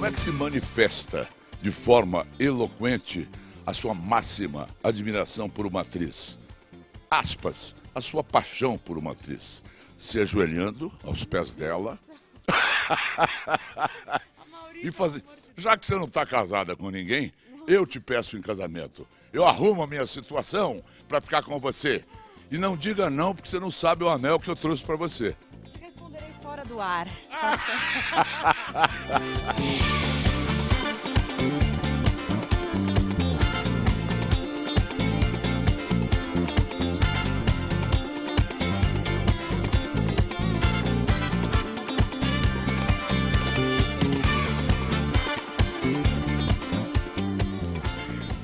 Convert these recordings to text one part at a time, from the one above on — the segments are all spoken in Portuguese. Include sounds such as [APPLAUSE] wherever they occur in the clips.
Como é que se manifesta de forma eloquente a sua máxima admiração por uma atriz? Aspas, a sua paixão por uma atriz. Se ajoelhando aos pés dela. [LAUGHS] e fazer. Já que você não está casada com ninguém, eu te peço em casamento. Eu arrumo a minha situação para ficar com você. E não diga não, porque você não sabe o anel que eu trouxe para você fora do ar.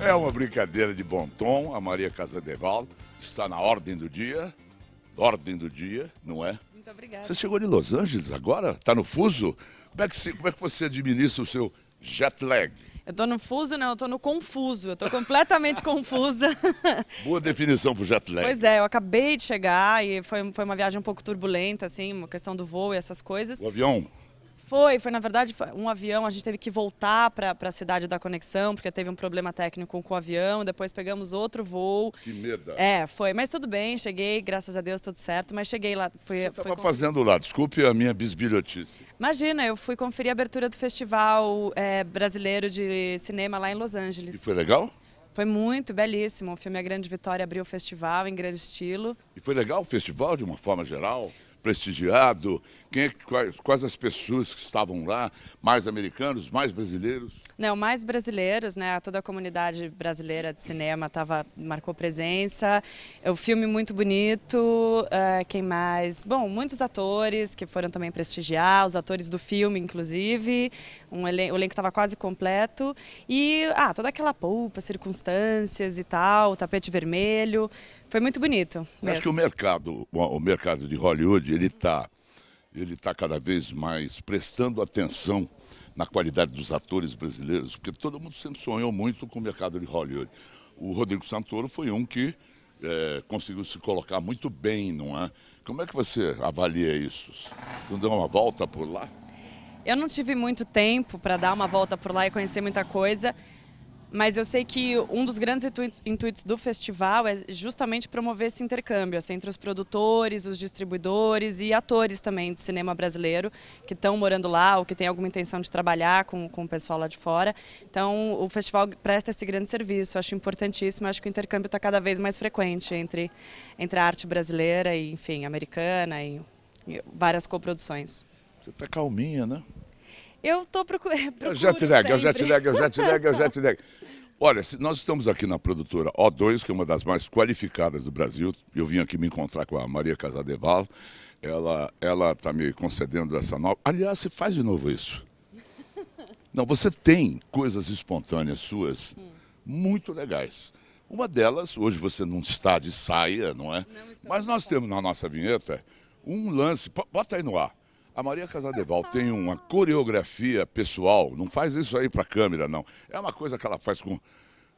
É uma brincadeira de bom tom, a Maria Casadeval está na ordem do dia, ordem do dia, não é? Muito obrigada. Você chegou em Los Angeles agora? Está no fuso? Como é, que como é que você administra o seu jet lag? Eu estou no fuso, não, eu estou no confuso. Eu estou completamente [LAUGHS] confusa. [LAUGHS] Boa definição pro jet lag. Pois é, eu acabei de chegar e foi, foi uma viagem um pouco turbulenta, assim, uma questão do voo e essas coisas. O avião? Foi, foi na verdade um avião. A gente teve que voltar para a cidade da conexão porque teve um problema técnico com o avião. Depois pegamos outro voo. Que medo. É, foi. Mas tudo bem, cheguei, graças a Deus tudo certo. Mas cheguei lá. Fui, Você estava fazendo lá? Desculpe a minha bisbilhotice. Imagina, eu fui conferir a abertura do Festival é, Brasileiro de Cinema lá em Los Angeles. E foi legal? Foi muito belíssimo. O filme A Grande Vitória abriu o festival em grande estilo. E foi legal o festival de uma forma geral? prestigiado? Quem é, quais, quais as pessoas que estavam lá? Mais americanos, mais brasileiros? Não, mais brasileiros, né? Toda a comunidade brasileira de cinema tava, marcou presença. O é um filme muito bonito. Uh, quem mais? Bom, muitos atores que foram também prestigiar, os atores do filme, inclusive. Um elen o elenco estava quase completo. E ah, toda aquela polpa, circunstâncias e tal, tapete vermelho. Foi muito bonito. Acho que o mercado, o mercado de Hollywood, ele está ele tá cada vez mais prestando atenção na qualidade dos atores brasileiros, porque todo mundo sempre sonhou muito com o mercado de Hollywood. O Rodrigo Santoro foi um que é, conseguiu se colocar muito bem, não é? Como é que você avalia isso? Não deu uma volta por lá? Eu não tive muito tempo para dar uma volta por lá e conhecer muita coisa. Mas eu sei que um dos grandes intuitos do festival é justamente promover esse intercâmbio assim, entre os produtores, os distribuidores e atores também de cinema brasileiro que estão morando lá ou que têm alguma intenção de trabalhar com, com o pessoal lá de fora. Então, o festival presta esse grande serviço. Eu acho importantíssimo. Eu acho que o intercâmbio está cada vez mais frequente entre, entre a arte brasileira e, enfim, americana e, e várias coproduções. Você está calminha, né? Eu estou [LAUGHS] procurando. Eu já te lego, eu já te lego, eu já te lego, eu já te lego. [LAUGHS] Olha, nós estamos aqui na produtora O2, que é uma das mais qualificadas do Brasil. Eu vim aqui me encontrar com a Maria Casadeval. Ela ela está me concedendo essa nova. Aliás, você faz de novo isso. Não, você tem coisas espontâneas suas muito legais. Uma delas, hoje você não está de saia, não é? Não Mas nós temos na nossa vinheta um lance. Bota aí no ar. A Maria Casadeval tem uma coreografia pessoal, não faz isso aí para câmera, não. É uma coisa que ela faz com.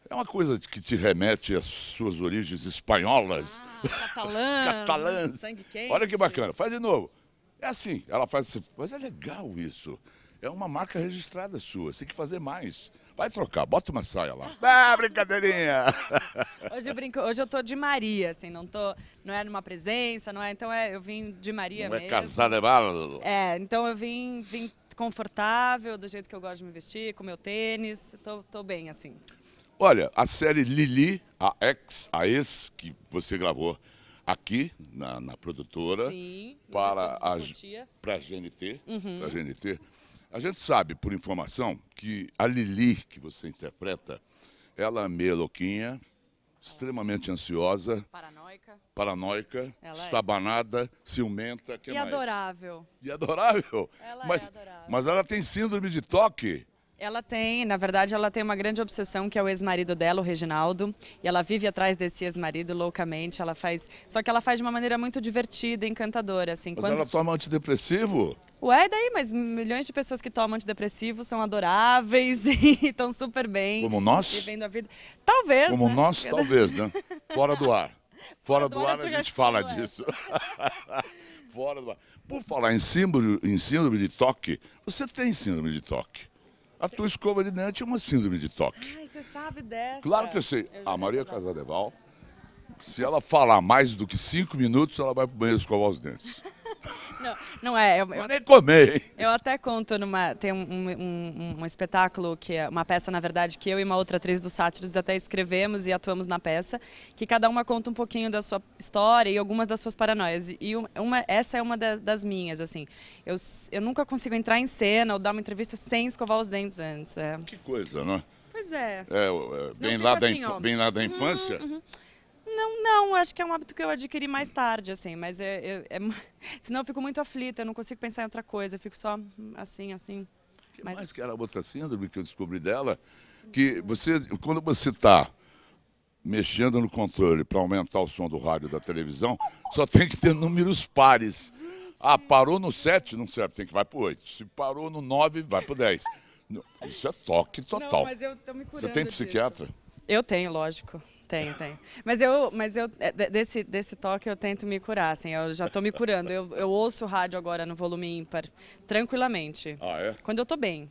É uma coisa que te remete às suas origens espanholas. Ah, catalã, [LAUGHS] catalãs. Sangue quente. Olha que bacana. Faz de novo. É assim, ela faz. Assim, mas é legal isso. É uma marca registrada sua, você tem que fazer mais. Vai trocar, bota uma saia lá. [LAUGHS] Ah, brincadeirinha! Hoje eu brinco, hoje eu tô de Maria, assim, não tô, não é numa presença, não é, então é, eu vim de Maria não é mesmo. é casada, é né? mal. É, então eu vim, vim confortável, do jeito que eu gosto de me vestir, com meu tênis, tô, tô bem, assim. Olha, a série Lili, a ex, a ex que você gravou aqui na, na produtora Sim, para a, para a GNT, uhum. para a GNT, a gente sabe, por informação, que a Lili, que você interpreta, ela é meio louquinha, extremamente ansiosa. Paranoica. Paranoica, ela é. estabanada, é. ciumenta. Que e mais? adorável. E adorável. Ela é mas, é adorável. Mas ela tem síndrome de toque. Ela tem, na verdade, ela tem uma grande obsessão que é o ex-marido dela, o Reginaldo, e ela vive atrás desse ex-marido loucamente. Ela faz, só que ela faz de uma maneira muito divertida, encantadora, assim. Mas quando... ela toma antidepressivo? Ué, daí, mas milhões de pessoas que tomam antidepressivo são adoráveis [LAUGHS] e estão super bem. Como nós? Vivendo a vida. Talvez. Como né? nós, talvez, né? Fora do ar. [LAUGHS] Fora, Fora do, ar, ar a gente fala é. disso. [LAUGHS] Fora do ar. Por falar em síndrome, em síndrome de toque, você tem síndrome de toque? A tua escova de dente é uma síndrome de toque. Ai, você sabe dessa. Claro que eu sei. Eu a Maria Casadeval, se ela falar mais do que cinco minutos, ela vai pro banheiro escovar os dentes. Não é. Eu, eu nem comer. Eu até conto numa. Tem um, um, um, espetáculo, que é uma peça, na verdade, que eu e uma outra atriz do Sátiros até escrevemos e atuamos na peça, que cada uma conta um pouquinho da sua história e algumas das suas paranoias. E uma, essa é uma da, das minhas, assim. Eu, eu nunca consigo entrar em cena ou dar uma entrevista sem escovar os dentes antes. É. Que coisa, não? É? Pois é. é, é bem, lá assim, da inf... bem lá da infância. Uhum, uhum. Não, não, acho que é um hábito que eu adquiri mais tarde, assim, mas é, é, é... [LAUGHS] senão eu fico muito aflita, eu não consigo pensar em outra coisa, eu fico só hum, assim, assim. que mas... mais que era outra síndrome que eu descobri dela? Que você, quando você está mexendo no controle para aumentar o som do rádio da televisão, só tem que ter números pares. Ah, parou no 7, não serve, tem que vai para 8. Se parou no 9, vai para 10. Isso é toque total. Não, mas eu tô me curando Você tem psiquiatra? Disso. Eu tenho, lógico. Tem, tem. Mas eu, mas eu é, desse, desse toque eu tento me curar, assim, eu já estou me curando. Eu, eu ouço o rádio agora no volume ímpar, tranquilamente. Ah, é? Quando eu estou bem.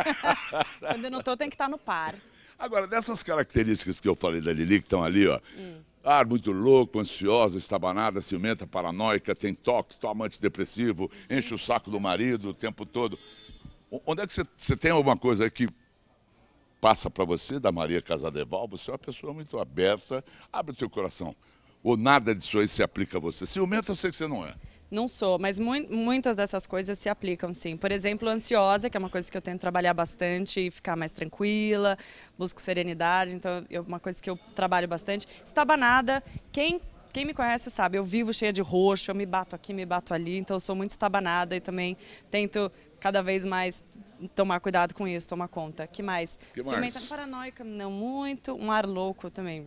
[LAUGHS] Quando eu não estou, tem que estar tá no par. Agora, dessas características que eu falei da Lili, que estão ali, ó. Hum. Ah, muito louco, ansiosa, estabanada, ciumenta, paranoica, tem toque, to amante depressivo, Sim. enche o saco do marido o tempo todo. Onde é que você tem alguma coisa que passa para você, da Maria Casadeval, você é uma pessoa muito aberta, abre o teu coração. Ou nada disso aí se aplica a você. Ciumenta eu sei que você não é. Não sou, mas mu muitas dessas coisas se aplicam sim. Por exemplo, ansiosa, que é uma coisa que eu tento trabalhar bastante e ficar mais tranquila, busco serenidade, então é uma coisa que eu trabalho bastante. Estabanada, quem quem me conhece sabe, eu vivo cheia de roxo, eu me bato aqui, me bato ali, então eu sou muito estabanada e também tento cada vez mais tomar cuidado com isso, tomar conta. que mais? Que mais? Ciumenta é paranoica, não muito. Um ar louco também.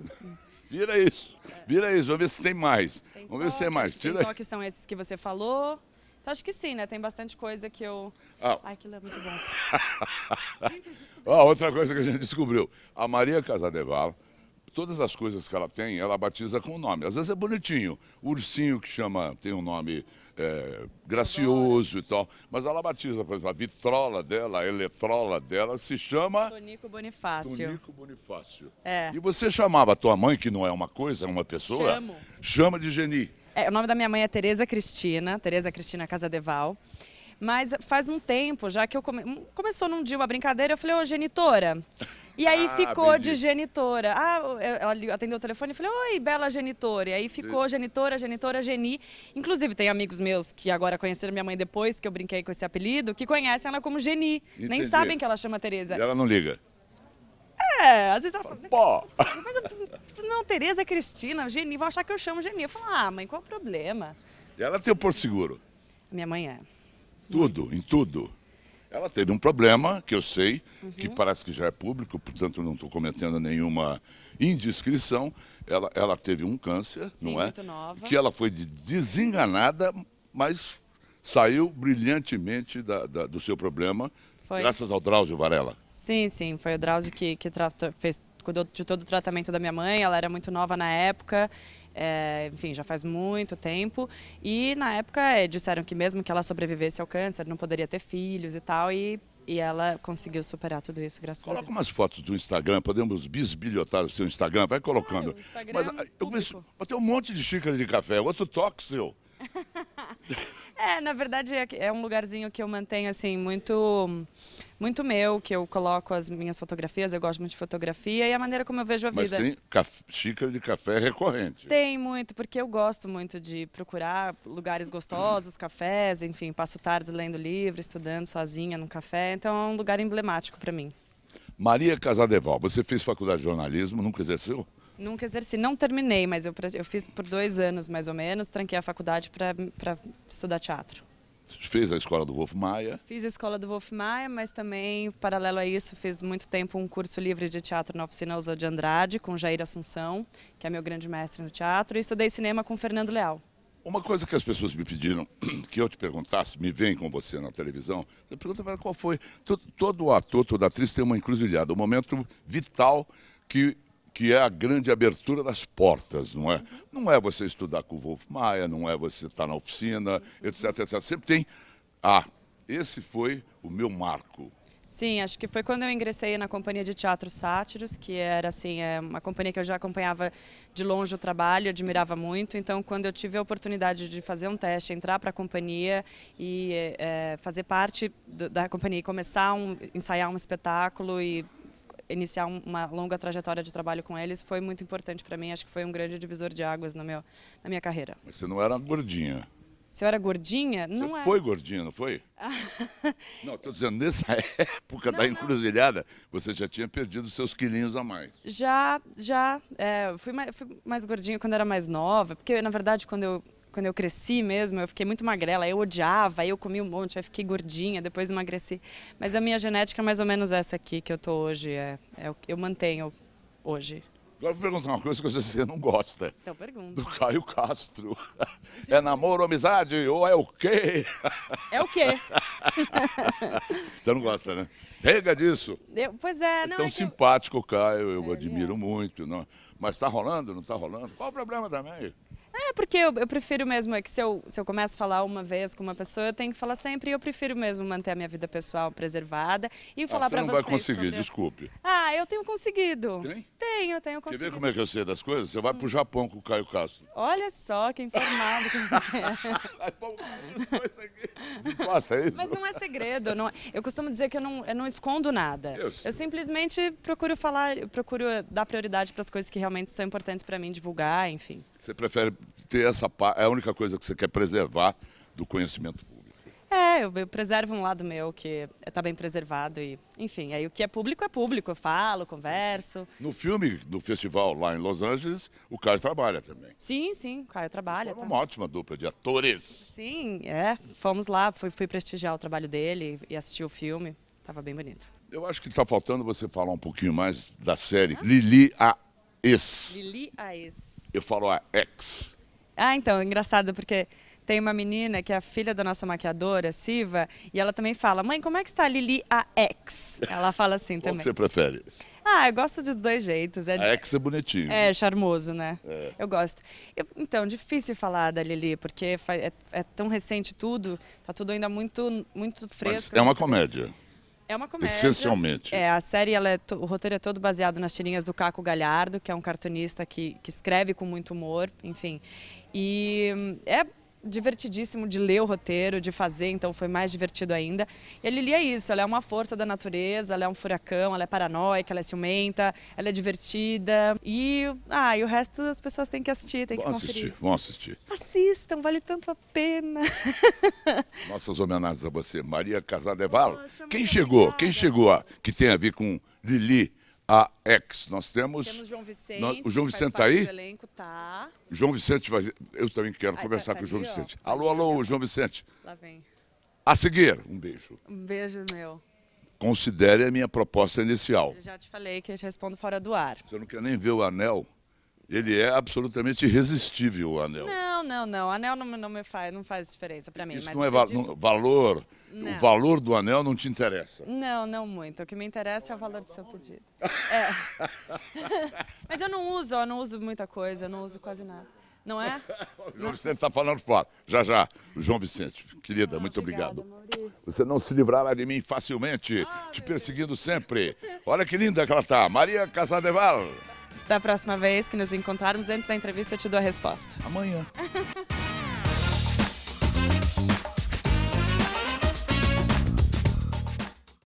Vira isso, vira isso, vamos ver se tem mais. Tem vamos toque, ver se tem mais. Tira... Tem que são esses que você falou. Então, acho que sim, né? Tem bastante coisa que eu... Ah. Ai, que é muito bom. ah, [LAUGHS] outra coisa que a gente descobriu. A Maria Casadevala todas as coisas que ela tem, ela batiza com o nome. Às vezes é bonitinho. O ursinho que chama, tem um nome é, gracioso e tal. Mas ela batiza, por exemplo, a vitrola dela, a eletrola dela, se chama. Tonico Bonifácio. Tonico Bonifácio. É. E você chamava a tua mãe, que não é uma coisa, é uma pessoa? Chamo. Chama de Geni. É, o nome da minha mãe é Tereza Cristina, Tereza Cristina Casadeval. Mas faz um tempo já que eu come... começou num dia uma brincadeira, eu falei, ô genitora, e aí ah, ficou bendito. de genitora. Ah, ela atendeu o telefone e falou: oi, bela genitora. E aí ficou genitora, genitora, geni. Inclusive, tem amigos meus que agora conheceram minha mãe depois que eu brinquei com esse apelido, que conhecem ela como geni. Entendi. Nem sabem que ela chama Tereza. E ela não liga. É, às vezes ela fala. Pô. [LAUGHS] Mas eu, tipo, não, Tereza Cristina, Geni, vão achar que eu chamo Geni. Eu falo, ah, mãe, qual o problema? E ela tem o Porto Seguro? Minha mãe é. Tudo, em tudo. Ela teve um problema, que eu sei, uhum. que parece que já é público, portanto não estou cometendo nenhuma indiscrição. Ela, ela teve um câncer, Sim, não é? Que ela foi desenganada, mas saiu brilhantemente da, da, do seu problema, foi. graças ao Drauzio Varela. Sim, sim, foi o Drauzio que, que tratou, fez, cuidou de todo o tratamento da minha mãe, ela era muito nova na época, é, enfim, já faz muito tempo. E na época é, disseram que mesmo que ela sobrevivesse ao câncer, não poderia ter filhos e tal. E, e ela conseguiu superar tudo isso, graças Coloca a Deus. Coloca umas fotos do Instagram, podemos bisbilhotar o seu Instagram, vai colocando. Claro, Instagram Mas é ah, eu, eu, eu tenho um monte de xícara de café, outro toque [LAUGHS] seu. É, na verdade é, é um lugarzinho que eu mantenho assim muito muito meu, que eu coloco as minhas fotografias, eu gosto muito de fotografia e a maneira como eu vejo a Mas vida. Mas tem xícara de café recorrente. Tem muito, porque eu gosto muito de procurar lugares gostosos, uhum. cafés, enfim, passo tardes lendo livro, estudando sozinha no café, então é um lugar emblemático para mim. Maria Casadeval, você fez faculdade de jornalismo, nunca exerceu? Nunca exerci, não terminei, mas eu, eu fiz por dois anos mais ou menos, tranquei a faculdade para estudar teatro. Fez a escola do Wolf Maia? Fiz a escola do Wolf Maia, mas também, paralelo a isso, fiz muito tempo um curso livre de teatro na oficina Usa de Andrade, com Jair Assunção, que é meu grande mestre no teatro, e estudei cinema com Fernando Leal. Uma coisa que as pessoas me pediram [CLEARS THROAT] que eu te perguntasse, me vem com você na televisão, você pergunta para qual foi. Todo, todo ator, toda atriz tem uma encruzilhada, um momento vital que que é a grande abertura das portas, não é? Não é você estudar com o Wolf Maia, não é você estar na oficina, etc, etc. Sempre tem, ah, esse foi o meu marco. Sim, acho que foi quando eu ingressei na companhia de teatro Sátiros, que era assim, é uma companhia que eu já acompanhava de longe o trabalho, admirava muito. Então, quando eu tive a oportunidade de fazer um teste, entrar para a companhia e é, é fazer parte da companhia, e começar a um, ensaiar um espetáculo e iniciar uma longa trajetória de trabalho com eles foi muito importante para mim. Acho que foi um grande divisor de águas no meu, na minha carreira. Mas você não era gordinha? Se eu era gordinha, não era. É. Foi gordinha, não foi? [LAUGHS] não, estou dizendo, nessa [LAUGHS] época não, da encruzilhada, não. você já tinha perdido seus quilinhos a mais. Já, já. É, fui, mais, fui mais gordinha quando era mais nova, porque na verdade quando eu quando eu cresci mesmo, eu fiquei muito magrela, eu odiava, eu comi um monte, aí fiquei gordinha, depois emagreci. Mas a minha genética é mais ou menos essa aqui que eu tô hoje, é, é eu mantenho hoje. Agora vou perguntar uma coisa que você não gosta. Então pergunta. Do Caio Castro. É namoro, amizade ou é o quê? É o quê? [LAUGHS] Você não gosta, né? pega disso. Eu, pois é, é não. É tão é simpático eu... o Caio, eu é, é. admiro é. muito. Não. É? Mas está rolando, não está rolando? Qual o problema também? É, porque eu, eu, prefiro mesmo, é que se eu, se eu começo a falar uma vez com uma pessoa, eu tenho que falar sempre, e eu prefiro mesmo manter a minha vida pessoal preservada e ah, falar ah, você para Você não vai conseguir, sobre... desculpe. Ah, eu tenho conseguido. Tem? Tenho, tenho conseguido. Quer ver como é que eu sei das coisas? Você vai pro Japão com o Caio Castro. Olha só, que informado que você é [LAUGHS] isso. Mas não é segredo. Não... É, eu costumo dizer que eu não, eu não escondo nada. Isso. Eu simplesmente procuro falar, procuro dar prioridade para as coisas que realmente são importantes para mim divulgar, enfim. Você prefere ter essa parte, é a única coisa que você quer preservar do conhecimento público. É, eu, preservo um lado meu que está é, bem preservado e, enfim, aí o que é público é público, eu falo, converso. No filme, no festival lá em Los Angeles, o Caio trabalha também. Sim, sim, o Caio trabalha. tá. uma ótima dupla de atores. Sim, é, fomos lá, fui, fui prestigiar o trabalho dele e assistir o filme, estava bem bonito. Eu acho que está faltando você falar um pouquinho mais da série ah? Lili a Ex. Lili a Ex. Eu falo a ex. Ah, então, é engraçado, porque tem uma menina que é a filha da nossa maquiadora, Siva, e ela também fala: Mãe, como é que está a Lili AX? Ela fala assim também. Como você prefere? Ah, eu gosto dos dois jeitos. É, a ex é bonitinho. É, charmoso, né? É. Eu gosto. Eu, então, difícil falar da Lili, porque é, é, tão recente tudo, tá tudo ainda muito, muito fresco. Mas é uma comédia. Fresco. É uma comédia. Essencialmente. É, a série, ela é o roteiro é todo baseado nas tirinhas do Caco Galhardo, que é um cartunista que, que escreve com muito humor, enfim. E hum, é divertidíssimo de ler o roteiro, de fazer, então foi mais divertido ainda. E a Lili é isso, ela é uma força da natureza, ela é um furacão, ela é paranoica, ela é ciumenta, ela é divertida. E, ah, e o resto as pessoas têm que assistir, têm vão que conferir. assistir, vão assistir. Assistam, vale tanto a pena. [LAUGHS] Nossas homenagens a você, Maria Casadeval. Quem chegou, quem chegou que tem a ver com Lili a ex. Nós temos. Temos João Vicente. Nós, o João Vicente está aí? Elenco, tá. João Vicente vai. Eu também quero Ai, conversar tá, tá com o tá João Vicente. Ó. Alô, alô, João Vicente. Lá vem. A seguir, um beijo. Um beijo meu. Considere a minha proposta inicial. Eu já te falei que eu te respondo fora do ar. Você não quer nem ver o anel? Ele é absolutamente irresistível, o anel. Não, não, não. O anel não, não, me faz, não faz diferença para mim. Isso não é va digo... valor. Não. O é valor do anel não te interessa. Não, não muito. O que me interessa o é o valor do seu pedido. É. [LAUGHS] Mas eu não uso, eu não uso muita coisa, eu não uso quase nada. Não é? O João Vicente está falando fora. Já, já. João Vicente, querida, ah, muito obrigada, obrigado. Maurício. Você não se livrará de mim facilmente, ah, te perseguindo sempre. Olha que linda que ela está. Maria Casadeval. Da próxima vez que nos encontrarmos, antes da entrevista, eu te dou a resposta. Amanhã. [LAUGHS]